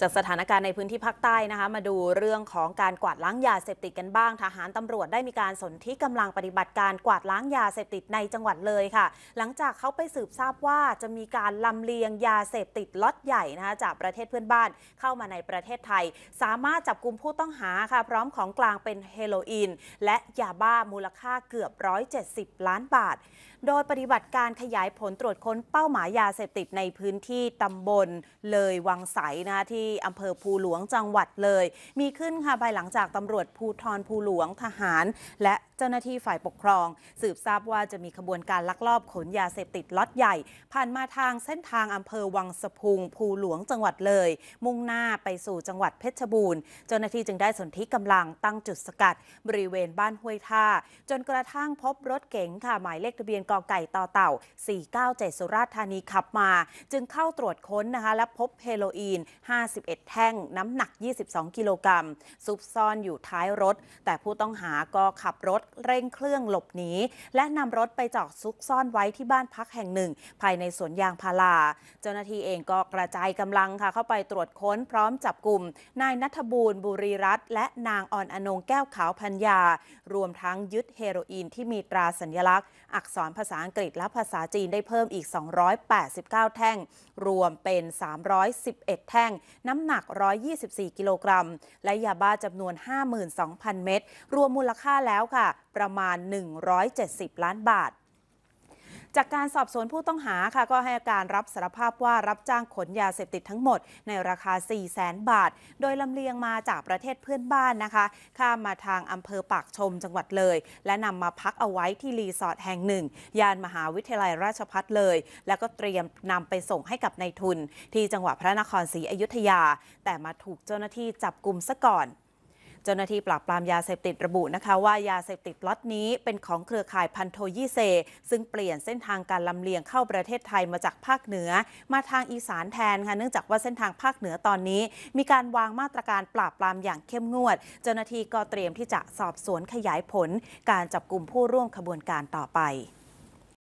จากสถานการณ์ในพื้นที่ภาคใต้นะคะมาดูเรื่องของการกวาดล้างยาเสพติดกันบ้างทหารตำรวจได้มีการสนธิกำลังปฏิบัติการกวาดล้างยาเสพติดในจังหวัดเลยค่ะ หลังจากเขาไปสืบทราบว่าจะมีการลำเลียงยาเสพติดล็อตใหญ่นะคะจากประเทศเพื่อนบ้านเข้ามาในประเทศไทย สามารถจับกลุ่มผู้ต้องหาค่ะพร้อมของกลางเป็นเฮโรอีนและยาบ้ามูลค่าเกือบ 170 ล้านบาท โดยปฏิบัติการขยายผลตรวจค้นเป้าหมายยาเสพติดในพื้นที่ตำบลเลยวังใสนะที่ที่อำเภอภูหลวงจังหวัดเลย มีขึ้นค่ะภายหลังจากตำรวจภูทรภูหลวงทหารและเจ้าหน้าที่ฝ่ายปกครองสืบทราบว่าจะมีขบวนการลักลอบขนยาเสพติดล็อตใหญ่ ผ่านมาทางเส้นทางอำเภอวังสะพุงภูหลวงจังหวัดเลยมุ่งหน้าไปสู่จังหวัดเพชรบูรณ์เจ้าหน้าที่จึงได้สนธิกำลังตั้งจุดสกัดบริเวณบ้านห้วยท่า จนกระทั่งพบรถเก๋งค่ะ หมายเลขทะเบียนกอไก่ต่อเต่า497สุราษฎร์ธานีขับมาจึงเข้าตรวจค้นนะคะและพบเฮโรอีน 51 แท่ง น้ำหนัก 22กิโลกรัมซุกซ่อนอยู่ท้ายรถ แต่ผู้ต้องหาก็ขับรถเร่งเครื่องหลบหนีและนำรถไปจอดซุกซ่อนไว้ที่บ้านพักแห่งหนึ่ง ภายในสวนยางพาราเจ้าหน้าที่เองก็กระจายกำลังค่ะเข้าไปตรวจค้นพร้อมจับกลุ่มนายนัทบูรณ์บุรีรัตน์และนางอ่อนอนงแก้วขาวพัญญา รวมทั้งยึดเฮโรอีนที่มีตราสัญลักษณ์ อักษรภาษาอังกฤษและภาษาจีนได้เพิ่มอีก 289 แท่ง รวมเป็น 311 แท่ง น้ำหนัก 124กิโลกรัมและยาบ้าจำนวน 52,000 เม็ดรวมมูลค่าแล้วค่ะประมาณ 170 ล้านบาท จากการสอบสวนผู้ต้องหาค่ะก็ให้การรับสารภาพว่ารับจ้างขนยาเสพติดทั้งหมด ในราคา 4 0 0แสนบาท โดยลำเลียงมาจากประเทศเพื่อนบ้านนะคะ ข้ามมาทางอำเภอปากชมจังหวัดเลย และนำมาพักเอาไว้ที่รีสอร์ทแห่งหนึ่งย่านมหาวิทยาลัยราชพัฒเลย แล้วก็เตรียมนำไปส่งให้กับนายทุน ที่จังหวัดพระนครศรีอยุธยา แต่มาถูกเจ้าหน้าที่จับกลุ่มซะก่อนเจ้าหน้าที่ปราบปรามยาเสพติดระบุนะคะว่ายาเสพติดล็อตนี้เป็นของเครือข่ายพันโทยี่เซซึ่งเปลี่ยนเส้นทางการลำเลียงเข้าประเทศไทยมาจากภาคเหนือ มาทางอีสานแทนค่ะเนื่องจากว่าเส้นทางภาคเหนือตอนนี้มีการวางมาตรการปราบปรามอย่างเข้มงวด เจ้าหน้าที่ก็เตรียมที่จะสอบสวนขยายผลการจับกลุ่มผู้ร่วมขบวนการต่อไป